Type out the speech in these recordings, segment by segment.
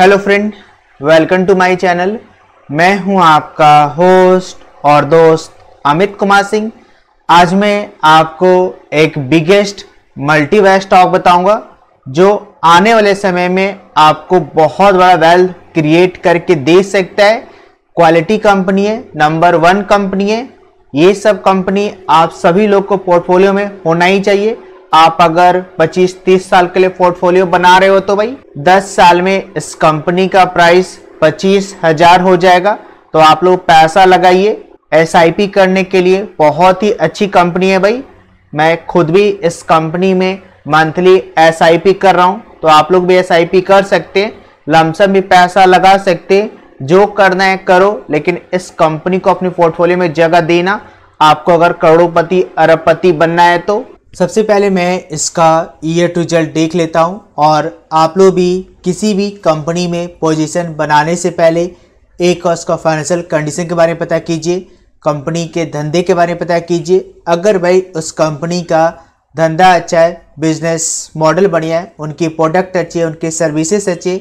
hello friend welcome to my channel मैं हूं आपका होस्ट और दोस्त अमित कुमार सिंह आज मैं आपको एक बिगेस्ट मल्टीवेयर स्टॉक बताऊंगा जो आने वाले समय में आपको बहुत बड़ा वेल्थ क्रिएट करके दे सकता है क्वालिटी कंपनी है नंबर वन कंपनी है ये सब कंपनी आप सभी लोग को पोर्टफोलियो में होना ही चाहिए आप अगर 25-30 साल के लिए पोर्टफोलियो बना रहे हो तो भाई 10 साल में इस कंपनी का प्राइस पच्चीस हजार हो जाएगा तो आप लोग पैसा लगाइए एस करने के लिए बहुत ही अच्छी कंपनी है भाई मैं खुद भी इस कंपनी में मंथली एस कर रहा हूँ तो आप लोग भी एस कर सकते हैं लमसम भी पैसा लगा सकते हैं जो करना है करो लेकिन इस कंपनी को अपनी पोर्टफोलियो में जगह देना आपको अगर करोड़पति अरबपति बनना है तो सबसे पहले मैं इसका ईयर टू रिजल्ट देख लेता हूँ और आप लोग भी किसी भी कंपनी में पोजीशन बनाने से पहले एक उसका फाइनेंशियल कंडीशन के बारे में पता कीजिए कंपनी के धंधे के बारे में पता कीजिए अगर भाई उस कंपनी का धंधा अच्छा है बिजनेस मॉडल बढ़िया है उनकी प्रोडक्ट अच्छी है उनके सर्विसेस अच्छे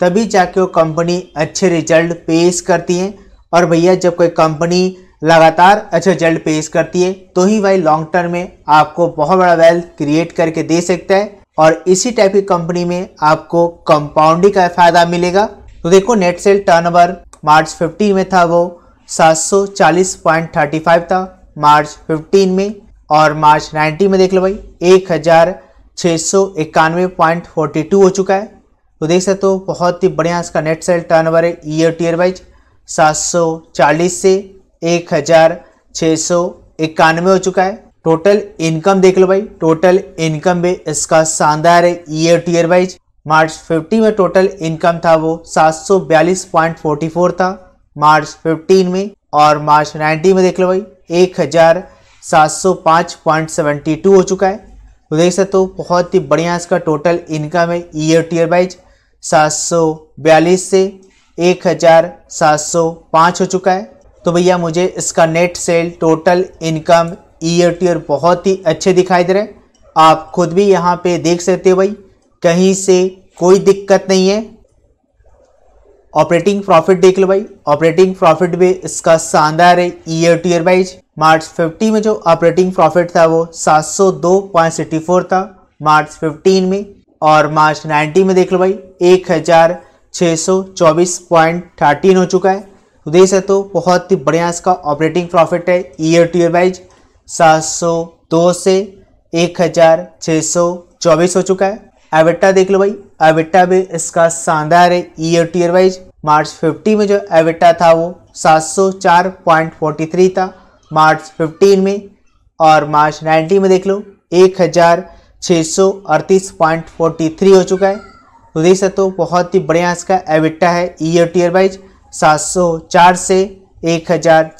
तभी जाके वो कंपनी अच्छे रिजल्ट पेश करती हैं और भैया जब कोई कंपनी लगातार अच्छा रिजल्ट पेश करती है तो ही भाई लॉन्ग टर्म में आपको बहुत बड़ा वेल्थ क्रिएट करके दे सकता है और इसी टाइप की कंपनी में आपको कंपाउंडिंग का फायदा मिलेगा तो देखो नेट सेल टर्नओवर मार्च 15 में था वो 740.35 था मार्च 15 में और मार्च 19 में देख लो भाई एक हो चुका है तो देख सकते हो बहुत ही बढ़िया इसका नेट सेल टर्नओवर है ईयर टीयर वाइज 740 से एक हज़ार छः सौ इक्यानवे हो चुका है टोटल इनकम देख लो भाई टोटल इनकम भी इसका शानदार है year to year wise March 50 में टोटल इनकम था वो 742.44 था मार्च 15 में और मार्च 19 में देख लो भाई 1705.72 हो चुका है तो देख सकते हो बहुत ही बढ़िया इसका टोटल इनकम है ईयर टू ईयर वाइज 742 से 1705 हो चुका है तो भैया मुझे इसका net sale total income year to year बहुत ही अच्छे दिखाई दे रहे हैं आप खुद भी यहाँ पे देख सकते हो भाई कहीं से कोई दिक्कत नहीं है ऑपरेटिंग प्रॉफिट देख लो भाई ऑपरेटिंग प्रॉफिट भी इसका शानदार है year to year wise March 50 में जो ऑपरेटिंग प्रॉफिट था वो 702.64 था मार्च 15 में और मार्च 19 में देख लो भाई एक हो चुका है तो देख सकते हो बहुत ही बढ़िया इसका ऑपरेटिंग प्रॉफिट है ईयर टू ईयर वाइज सात सौ दो से एक हज़ार छः सौ चौबीस हो चुका है एविटा देख लो भाई एविटा भी इसका शानदार है year to year wise March fifty में जो एविटा था वो 704.43 था मार्च 15 में और मार्च 90 में देख लो थ्री हो चुका है तो देख सकते हो बहुत ही बढ़िया इसका एविटा है ईयर टू ईयर वाइज 704 से एक हज़ार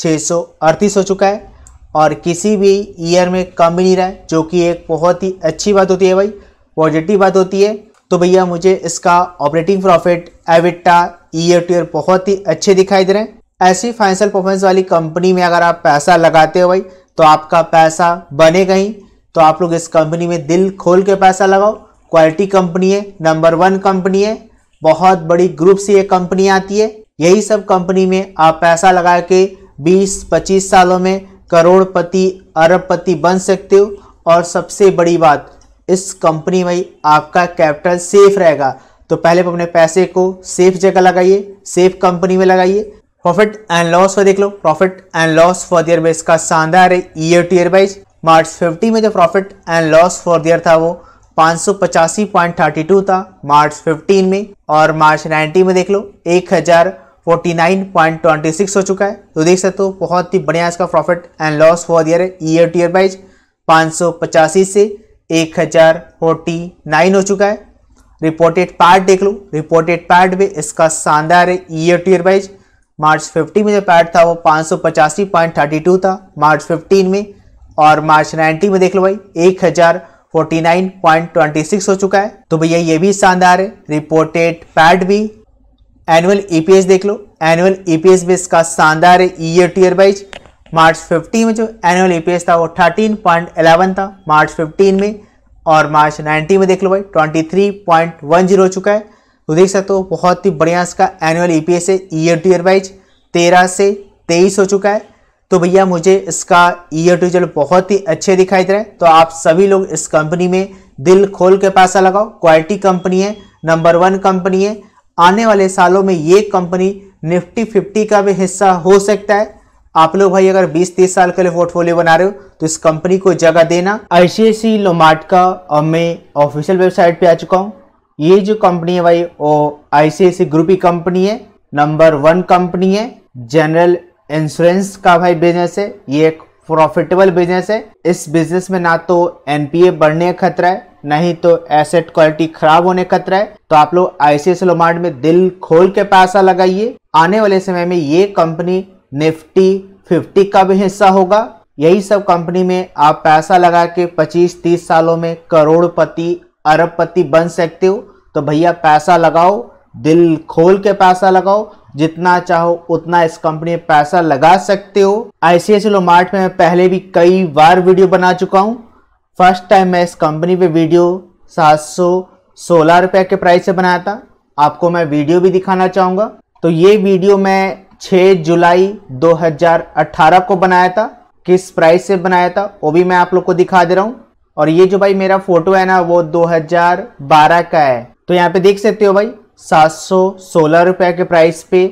हो चुका है और किसी भी ईयर में कम भी नहीं रहा है जो कि एक बहुत ही अच्छी बात होती है भाई पॉजिटिव बात होती है तो भैया मुझे इसका operating profit EBITA year to year बहुत ही अच्छे दिखाई दे रहे हैं ऐसी फाइनेंशियल परफॉर्मेंस वाली कंपनी में अगर आप पैसा लगाते हो भाई तो आपका पैसा बने कहीं तो आप लोग इस कंपनी में दिल खोल के पैसा लगाओ क्वालिटी कंपनी है नंबर वन कंपनी है बहुत बड़ी ग्रुप से ये कंपनी आती है यही सब कंपनी में आप पैसा लगा के 20-25 सालों में करोड़पति अरबपति बन सकते हो और सबसे बड़ी बात इस कंपनी में आपका कैपिटल सेफ रहेगा तो पहले अपने पैसे को सेफ जगह लगाइए सेफ कंपनी में लगाइए प्रॉफिट एंड लॉस को देख लो profit and loss for the year wise का शानदार है year to year wise March 50 में जो profit and loss for the year था वो पाँच था मार्च 15 में और मार्च 90 में देख लो एक हजार 49.26 हो चुका है तो देख सकते हो बहुत ही बढ़िया इसका profit and loss for year year to year wise पाँच से एक हो चुका है रिपोर्टेड पैड देख लो रिपोर्टेड पैड भी इसका शानदार है year to year wise March 15 में जो पैड था वो पाँच था मार्च 15 में और मार्च 90 में देख लो भाई एक हो चुका है तो भैया ये भी शानदार है रिपोर्टेड पैड भी एनुअल ईपीएस e देख लो एनुअल ईपीएस भी इसका शानदार है ईयर टीयर वाइज मार्च 15 में जो एनुअल ईपीएस e था वो 13.11 था मार्च 15 में और मार्च 19 में देख लो भाई 23.10 हो चुका है तो देख सकते हो बहुत ही बढ़िया इसका एनुअल ईपीएस e है ईयर टीयर वाइज तेरह से तेईस हो चुका है तो भैया मुझे इसका ईयर टू रिजल्ट बहुत ही अच्छे दिखाई दे रहा है तो आप सभी लोग इस कंपनी में दिल खोल के पैसा लगाओ क्वालिटी कंपनी है नंबर वन कंपनी है आने वाले सालों में ये कंपनी निफ्टी फिफ्टी का भी हिस्सा हो सकता है आप लोग भाई अगर 20-30 साल के लिए पोर्टफोलियो बना रहे हो तो इस कंपनी को जगह देना आईसीआईसी लोमार्ट का और मैं ऑफिशियल वेबसाइट पे आ चुका हूँ ये जो कंपनी है भाई वो आईसीआईसी ग्रुप ही कंपनी है नंबर वन कंपनी है जनरल इंश्योरेंस का भाई बिजनेस है ये एक प्रॉफिटेबल बिजनेस है इस बिजनेस में ना तो एनपीए बढ़ने का खतरा है नहीं तो एसेट क्वालिटी खराब होने खतरा है तो आप लोग आईसीआईसी लोमार्ड में दिल खोल के पैसा लगाइए आने वाले समय में ये कंपनी निफ्टी फिफ्टी का भी हिस्सा होगा यही सब कंपनी में आप पैसा लगा के 25-30 सालों में करोड़पति अरबपति बन सकते हो तो भैया पैसा लगाओ दिल खोल के पैसा लगाओ जितना चाहो उतना इस कंपनी में पैसा लगा सकते हो आईसीआईसी लोमार्ट में मैं पहले भी कई बार वीडियो बना चुका हूँ फर्स्ट टाइम मैं इस कंपनी पे वीडियो सात सौ सोलह रुपये के प्राइस से बनाया था आपको मैं वीडियो भी दिखाना चाहूँगा तो ये वीडियो मैं 6 जुलाई 2018 को बनाया था किस प्राइस से बनाया था वो भी मैं आप लोग को दिखा दे रहा हूँ और ये जो भाई मेरा फोटो है ना वो 2012 का है तो यहाँ पे देख सकते हो भाई सात सौ के प्राइस पे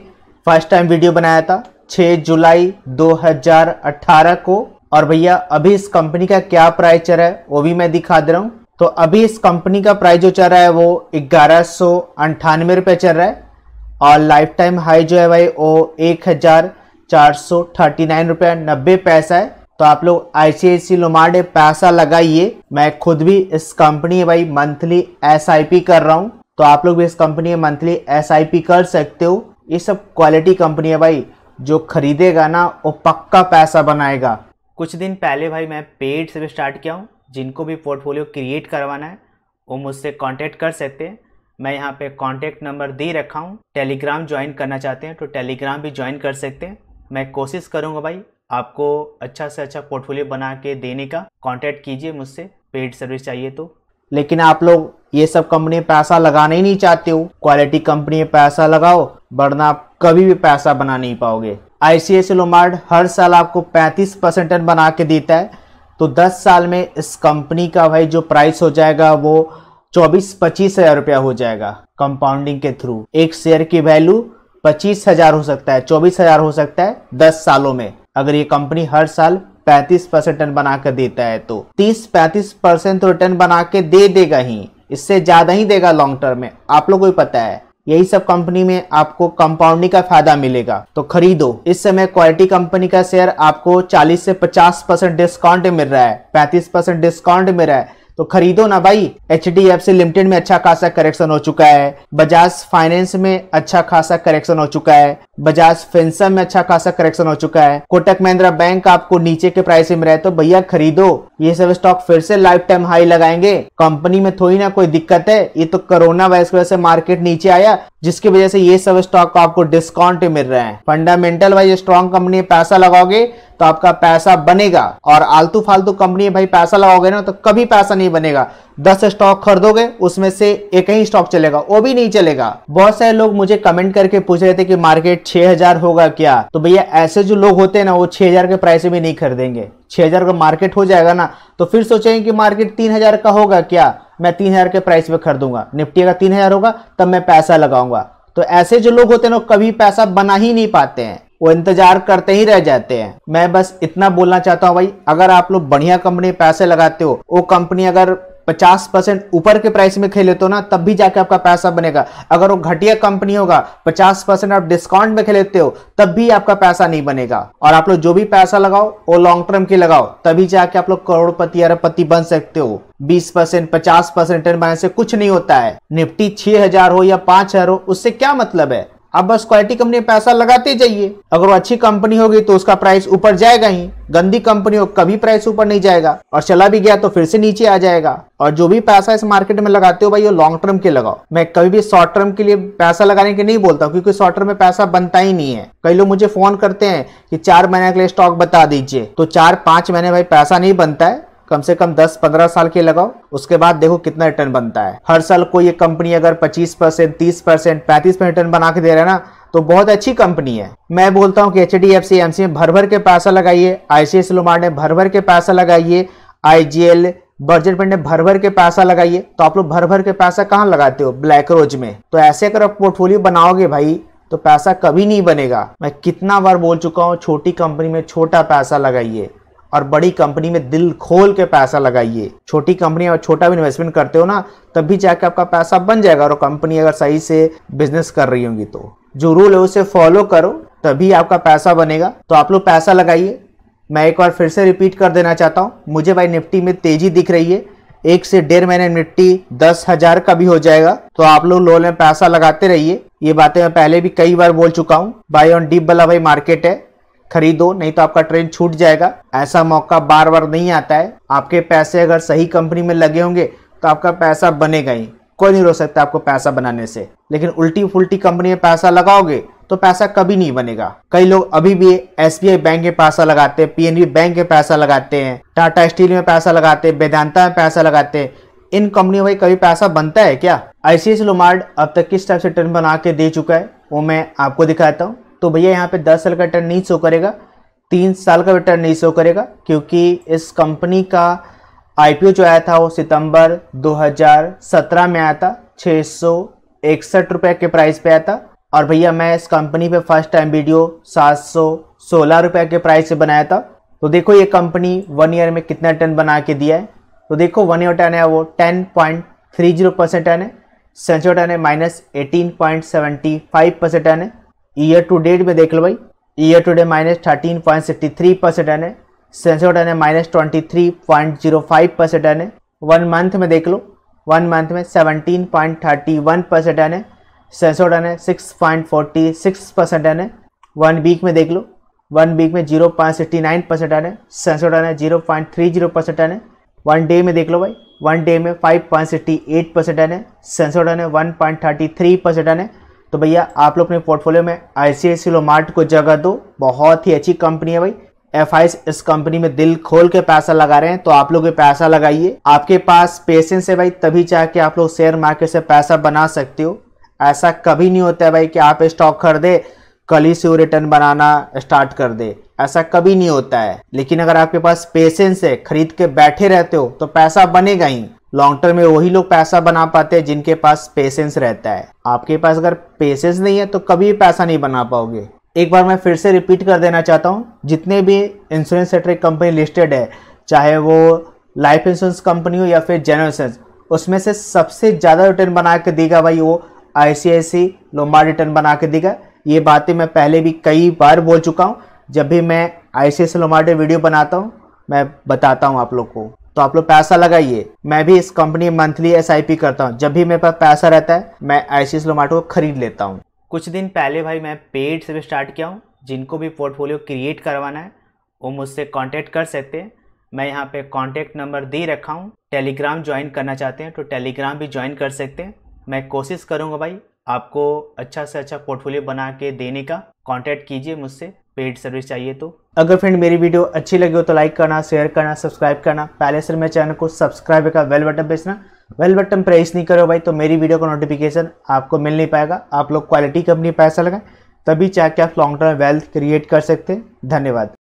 फर्स्ट टाइम वीडियो बनाया था 6 जुलाई 2018 को और भैया अभी इस कंपनी का क्या प्राइस चल रहा है वो भी मैं दिखा दे रहा हूँ तो अभी इस कंपनी का प्राइस जो चल रहा है वो ग्यारह सौ अंठानवे रुपये चल रहा है और लाइफ टाइम हाई जो है भाई वो एक हज़ार चार सौ थर्टी नाइन रुपये नब्बे पैसा है तो आप लोग आई सी आई सी लोमार्ड पैसा लगाइए मैं खुद भी इस कंपनी भाई मंथली एस आई पी कर रहा हूँ तो आप लोग भी इस कंपनी में मंथली एस आई पी कर सकते हो ये सब क्वालिटी कंपनी है भाई जो खरीदेगा ना वो पक्का पैसा बनाएगा कुछ दिन पहले भाई मैं पेड से भी स्टार्ट किया हूँ जिनको भी पोर्टफोलियो क्रिएट करवाना है वो मुझसे कांटेक्ट कर सकते हैं मैं यहाँ पे कांटेक्ट नंबर दे रखा हूँ टेलीग्राम ज्वाइन करना चाहते हैं तो टेलीग्राम भी ज्वाइन कर सकते हैं मैं कोशिश करूँगा भाई आपको अच्छा से अच्छा पोर्टफोलियो बना के देने का कॉन्टैक्ट कीजिए मुझसे पेड सर्विस चाहिए तो लेकिन आप लोग ये सब कंपनी पैसा लगाना ही नहीं चाहते हो क्वालिटी कंपनी में पैसा लगाओ वरना आप कभी भी पैसा बना नहीं पाओगे आईसीआईसी लोमार्ड हर साल आपको पैंतीस परसेंट टर्न बना के देता है तो दस साल में इस कंपनी का भाई जो प्राइस हो जाएगा वो चौबीस पच्चीस हजार रुपया हो जाएगा कंपाउंडिंग के थ्रू एक शेयर की वैल्यू पच्चीस हजार हो सकता है चौबीस हजार हो सकता है दस सालों में अगर ये कंपनी हर साल पैंतीस परसेंट टर्न बना कर देता है तो तीस पैंतीस परसेंट रिटर्न तो बना के दे देगा ही इससे ज्यादा ही देगा लॉन्ग टर्म में आप लोग को भी पता है यही सब कंपनी में आपको कंपाउंडिंग का फायदा मिलेगा तो खरीदो इस समय क्वालिटी कंपनी का शेयर आपको 40 से 50 परसेंट डिस्काउंट मिल रहा है 35 परसेंट डिस्काउंट मिल रहा है तो खरीदो ना भाई H D F C limited में अच्छा खासा करेक्शन हो चुका है बजाज फाइनेंस में अच्छा खासा करेक्शन हो चुका है बजाज फिंसम में अच्छा खासा करेक्शन हो चुका है कोटक महिंद्रा बैंक आपको नीचे के प्राइस में रहे तो भैया खरीदो ये सब स्टॉक फिर से लाइफ टाइम हाई लगाएंगे कंपनी में थोड़ी ना कोई दिक्कत है ये तो कोरोना वायरस की वजह से मार्केट नीचे आया जिसकी वजह से ये सब स्टॉक आपको डिस्काउंट मिल रहे हैं फंडामेंटल वाइज स्ट्रॉन्ग कंपनी पैसा लगाओगे तो आपका पैसा बनेगा और आलतू फालतू कंपनी भाई पैसा लगाओगे ना तो कभी पैसा नहीं बनेगा दस स्टॉक खरीदोगे उसमें से एक ही स्टॉक चलेगा वो भी नहीं चलेगा बहुत सारे लोग मुझे कमेंट करके पूछ रहे थे कि मार्केट 6000 होगा क्या तो भैया ऐसे जो लोग होते हैं ना वो 6000 के प्राइस में नहीं खरीदेंगे 6000 का मार्केट हो जाएगा ना तो फिर सोचेंगे कि मार्केट 3000 का होगा क्या मैं तीन के प्राइस में खरीदूंगा निफ्टी का तीन होगा तब मैं पैसा लगाऊंगा तो ऐसे जो लोग होते हैं ना कभी पैसा बना ही नहीं पाते हैं वो इंतजार करते ही रह जाते हैं मैं बस इतना बोलना चाहता हूँ भाई अगर आप लोग बढ़िया कंपनी में पैसे लगाते हो वो कंपनी अगर 50 परसेंट ऊपर के प्राइस में खेले तो ना तब भी जाके आपका पैसा बनेगा अगर वो घटिया कंपनी होगा 50 परसेंट आप डिस्काउंट में खेलेते हो तब भी आपका पैसा नहीं बनेगा और आप लोग जो भी पैसा लगाओ वो लॉन्ग टर्म के लगाओ तभी जाके आप लोग करोड़पति अरबपति बन सकते हो 20 परसेंट पचास परसेंट से कुछ नहीं होता है निफ्टी हजार हो या हजार हो उससे क्या मतलब है आप बस क्वालिटी कंपनी में पैसा लगाते जाइए अगर वो अच्छी कंपनी होगी तो उसका प्राइस ऊपर जाएगा ही गंदी कंपनी हो कभी प्राइस ऊपर नहीं जाएगा और चला भी गया तो फिर से नीचे आ जाएगा और जो भी पैसा इस मार्केट में लगाते हो भाई वो लॉन्ग टर्म के लगाओ मैं कभी भी शॉर्ट टर्म के लिए पैसा लगाने के नहीं बोलता क्योंकि शॉर्ट टर्म में पैसा बनता ही नहीं है कई लोग मुझे फोन करते हैं कि चार महीने के लिए स्टॉक बता दीजिए तो चार पांच महीने भाई पैसा नहीं बनता है कम से कम 10-15 साल के लगाओ उसके बाद देखो कितना रिटर्न बनता है हर साल कोई एक कंपनी अगर 25 परसेंट तीस परसेंट पैंतीस परसेंट रिटर्न बना के दे रहा है ना तो बहुत अच्छी कंपनी है मैं बोलता हूँ कि H D F C MC में भर भर के पैसा लगाइए आईसीएस सी ने भर भर के पैसा लगाइए I G L budget fund ने भर भर के पैसा लगाइए तो आप लोग भर भर के पैसा कहाँ लगाते हो ब्लैक रोज में तो ऐसे अगर आप पोर्टफोलियो बनाओगे भाई तो पैसा कभी नहीं बनेगा मैं कितना बार बोल चुका हूँ छोटी कंपनी में छोटा पैसा लगाइए और बड़ी कंपनी में दिल खोल के पैसा लगाइए छोटी कंपनी और छोटा भी इन्वेस्टमेंट करते हो ना तब भी जाके आपका पैसा बन जाएगा और कंपनी अगर सही से बिजनेस कर रही होंगी तो जो रूल है उसे फॉलो करो तभी आपका पैसा बनेगा तो आप लोग पैसा लगाइए मैं एक बार फिर से रिपीट कर देना चाहता हूँ मुझे भाई निफ्टी में तेजी दिख रही है एक से डेढ़ महीने निफ्टी दस हजार का भी हो जाएगा तो आप लोग लोन में पैसा लगाते रहिए ये बातें मैं पहले भी कई बार बोल चुका हूँ बाई ऑन डीप वाला भाई मार्केट है खरीदो नहीं तो आपका ट्रेन छूट जाएगा ऐसा मौका बार बार नहीं आता है आपके पैसे अगर सही कंपनी में लगे होंगे तो आपका पैसा बनेगा ही कोई नहीं रोक सकता आपको पैसा बनाने से लेकिन उल्टी फुल्टी कंपनी में पैसा लगाओगे तो पैसा कभी नहीं बनेगा कई लोग अभी भी एस बैंक में पैसा लगाते हैं पीएनबी बैंक में पैसा लगाते हैं टाटा स्टील में पैसा लगाते हैं वेदांता में पैसा लगाते हैं इन कंपनियों में कभी पैसा बनता है क्या आईसीएस लोमार्ड अब तक किस टाइप से टर्न बना के दे चुका है वो मैं आपको दिखाता हूँ तो भैया यहाँ पे दस साल का रिटर्न नहीं शो करेगा तीन साल का रिटर्न नहीं शो करेगा क्योंकि इस कंपनी का आईपीओ जो आया था वो सितंबर 2017 में आया था छः सौ इकसठ रुपये के प्राइस पे आया था और भैया मैं इस कंपनी पे फर्स्ट टाइम वीडियो सात सौ सोलह रुपये के प्राइस से बनाया था तो देखो ये कंपनी वन ईयर में कितना रिटर्न बना के दिया है तो देखो वन ईयर टर्न है वो ten point three zero percent turn है सेंचुरी टर्न है minus eighteen point seventy five percent turn है ईयर टू डेट में देख लो भाई year to day minus thirteen point sixty three percent एन है एन है minus twenty three point zero five percent एन है वन मंथ में देख लो वन मंथ में seventeen point thirty one percent एन है सेंसेक्स एन है six point forty six percent एन है वन वीक में देख लो वन वीक में zero point sixty nine percent एन है सेंसेक्स एन है zero point three zero percent एन है वन डे में देख लो भाई वन डे में five point sixty eight percent एन है सेंसेक्स एन है one point thirty three percent एन है तो भैया आप लोग अपने पोर्टफोलियो में आई सी मार्ट को जगह दो बहुत ही अच्छी कंपनी है भाई एफ इस कंपनी में दिल खोल के पैसा लगा रहे हैं तो आप लोग भी पैसा लगाइए आपके पास पेशेंस है भाई तभी जाके आप लोग शेयर मार्केट से पैसा बना सकते हो ऐसा कभी नहीं होता है भाई कि आप स्टॉक खरीदे कल ही से रिटर्न बनाना स्टार्ट कर दे ऐसा कभी नहीं होता है लेकिन अगर आपके पास पेशेंस है खरीद के बैठे रहते हो तो पैसा बनेगा ही लॉन्ग टर्म में वही लोग पैसा बना पाते हैं जिनके पास पेशेंस रहता है आपके पास अगर पेशेंस नहीं है तो कभी भी पैसा नहीं बना पाओगे एक बार मैं फिर से रिपीट कर देना चाहता हूँ जितने भी इंश्योरेंस सेक्टर कंपनी लिस्टेड है चाहे वो लाइफ इंश्योरेंस कंपनी हो या फिर जनरल इंश्योरेंस उसमें से सबसे ज़्यादा रिटर्न बना के देगा भाई वो आई सी आई सी लोम्बार रिटर्न बना के देगा ये बातें मैं पहले भी कई बार बोल चुका हूँ जब भी मैं आई सी आई सी लोम्बार वीडियो बनाता हूँ मैं बताता हूँ आप लोग को तो आप लोग पैसा लगाइए मैं भी इस कंपनी मंथली एस करता हूँ जब भी मेरे पास पैसा रहता है मैं ऐसी जोमेटो को खरीद लेता हूँ कुछ दिन पहले भाई मैं पेड से भी स्टार्ट किया हूँ जिनको भी पोर्टफोलियो क्रिएट करवाना है वो मुझसे कॉन्टेक्ट कर सकते हैं मैं यहाँ पे कॉन्टेक्ट नंबर दे रखा हूँ टेलीग्राम ज्वाइन करना चाहते हैं तो टेलीग्राम भी ज्वाइन कर सकते हैं मैं कोशिश करूँगा भाई आपको अच्छा से अच्छा पोर्टफोलियो बना के देने का कॉन्टेक्ट कीजिए मुझसे पेड सर्विस चाहिए तो अगर फ्रेंड मेरी वीडियो अच्छी लगी हो तो लाइक करना शेयर करना सब्सक्राइब करना पहले से मेरे चैनल को सब्सक्राइब का वेल बटन बेचना वेल बटन प्रेस नहीं करो भाई तो मेरी वीडियो का नोटिफिकेशन आपको मिल नहीं पाएगा आप लोग क्वालिटी कंपनी पैसा लगाएं तभी चाहे आप लॉन्ग टर्म वेल्थ क्रिएट कर सकते हैं धन्यवाद